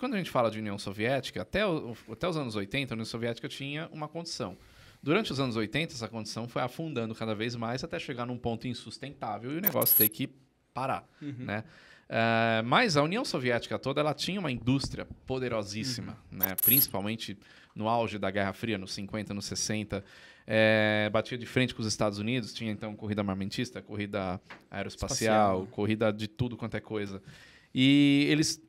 Quando a gente fala de União Soviética, até, o, até os anos 80, a União Soviética tinha uma condição. Durante os anos 80, essa condição foi afundando cada vez mais até chegar num ponto insustentável e o negócio ter que parar, uhum. né? Uh, mas a União Soviética toda ela tinha uma indústria poderosíssima, uhum. né? principalmente no auge da Guerra Fria, nos 50, nos 60. É, eh, batia de frente com os Estados Unidos, tinha então corrida armamentista, corrida aeroespacial, Espacial. Né? corrida de tudo quanto é coisa. E eles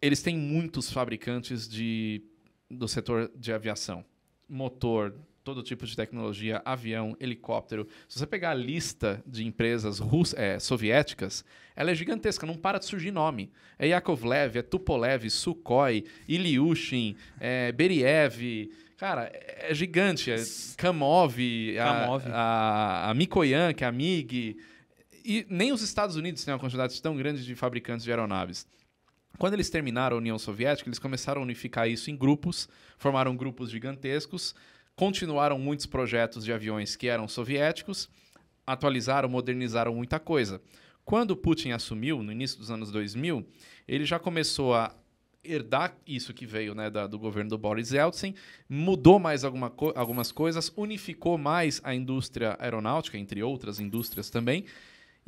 eles têm muitos fabricantes de, do setor de aviação. Motor, todo tipo de tecnologia, avião, helicóptero. Se você pegar a lista de empresas russ é, soviéticas, ela é gigantesca, não para de surgir nome. É Yakovlev, é Tupolev, Sukhoi, Ilyushin, é Beriev... Cara, é gigante. É Kamov, Kamov. A, a, a Mikoyan, que é a MiG. E nem os Estados Unidos têm uma quantidade tão grande de fabricantes de aeronaves. Quando eles terminaram a União Soviética, eles começaram a unificar isso em grupos, formaram grupos gigantescos, continuaram muitos projetos de aviões que eram soviéticos, atualizaram, modernizaram muita coisa. Quando Putin assumiu, no início dos anos 2000, ele já começou a herdar isso que veio né, da, do governo do Boris Yeltsin, mudou mais alguma co algumas coisas, unificou mais a indústria aeronáutica, entre outras indústrias também,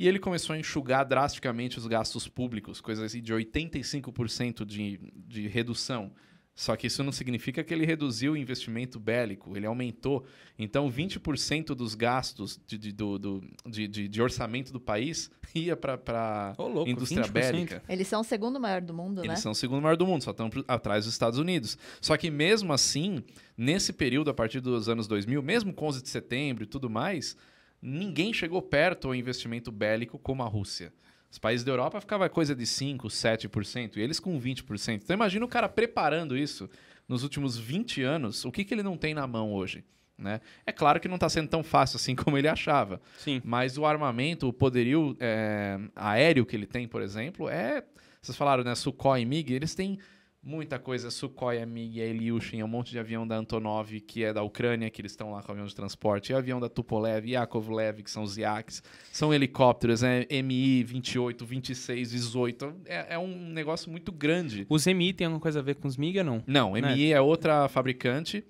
e ele começou a enxugar drasticamente os gastos públicos, coisa assim de 85% de, de redução. Só que isso não significa que ele reduziu o investimento bélico, ele aumentou. Então, 20% dos gastos de, de, do, do de, de, de, orçamento do país ia para oh, a indústria 20%. bélica. Eles são o segundo maior do mundo, Eles né? Eles são o segundo maior do mundo, só estão atrás dos Estados Unidos. Só que, mesmo assim, nesse período, a partir dos anos 2000, mesmo com 11 de setembro e tudo mais, ninguém chegou perto ao investimento bélico como a Rússia. Os países da Europa ficava coisa de 5%, 7%, e eles com 20%. Então imagina o cara preparando isso nos últimos 20 anos, o que, que ele não tem na mão hoje? Né? É claro que não está sendo tão fácil assim como ele achava. Sim. Mas o armamento, o poderio é, aéreo que ele tem, por exemplo, é. Vocês falaram, né? Sukhoi e MiG, eles têm muita coisa, Sukhoi, MiG, Ilyushin, um monte de avião da Antonov, que é da Ucrânia, que eles estão lá com avião de transporte, e avião da Tupolev, Yakovlev, que são os Yaks, são helicópteros, MI 28, 26, 18, é, é um negócio muito grande. Os MI tem alguma coisa a ver com os MiG ou não? Não, né? MI é outra fabricante,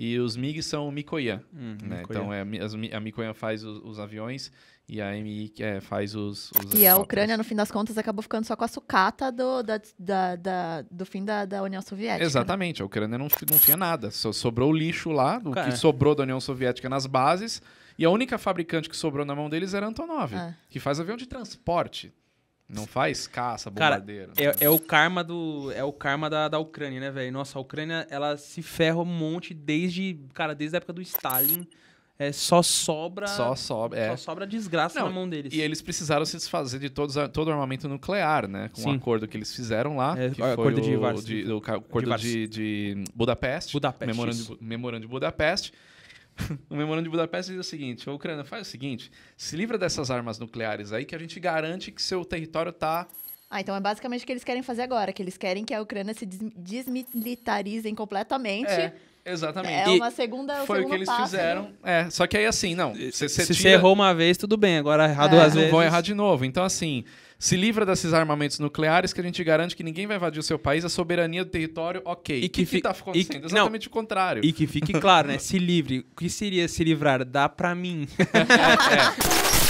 e os MiG são Mikoyan. Hum, né? Então é, a Mikoyan faz os, os, aviões e a MI é, faz os, os E a Ucrânia, no fim das contas, acabou ficando só com a sucata do, da, da, da do fim da, da, União Soviética. Né? Exatamente, né? a Ucrânia não, não tinha nada. Só sobrou o lixo lá, o que é. sobrou da União Soviética nas bases. E a única fabricante que sobrou na mão deles era a Antonov, é. que faz avião de transporte. Não faz caça, bombardeiro. Cara, é, é, o karma do. É o karma da, da Ucrânia, né, velho? Nossa, a Ucrânia, ela se ferra um monte desde. Cara, desde a época do Stalin. É, só sobra. Só sobra. É. Só sobra desgraça Não, na mão deles. E eles precisaram se desfazer de todos, todo o armamento nuclear, né? Com o acordo que eles fizeram lá. É, que foi acordo o, de, de, o acordo de, de, Budapeste. Budapeste. memorando de Budapeste o memorando de Budapeste diz o seguinte: a Ucrânia faz o seguinte, se livra dessas armas nucleares aí que a gente garante que seu território está ah, então é basicamente o que eles querem fazer agora, que eles querem que a Ucrânia se desmilitarize desmilitarizem completamente é. Exatamente. É uma segunda. Foi o que eles passo, fizeram. Né? É, só que aí assim, não. Cê, cê se você errou uma vez, tudo bem. Agora é errado é. às vezes. Não vão errar de novo. Então, assim, se livra desses armamentos nucleares que a gente garante que ninguém vai invadir o seu país, a soberania do território, ok. E que, que, fi... Tá acontecendo? Que... Exatamente não. o contrário. E que fique claro, né? se livre. O que seria se livrar? Dá pra mim. é. é.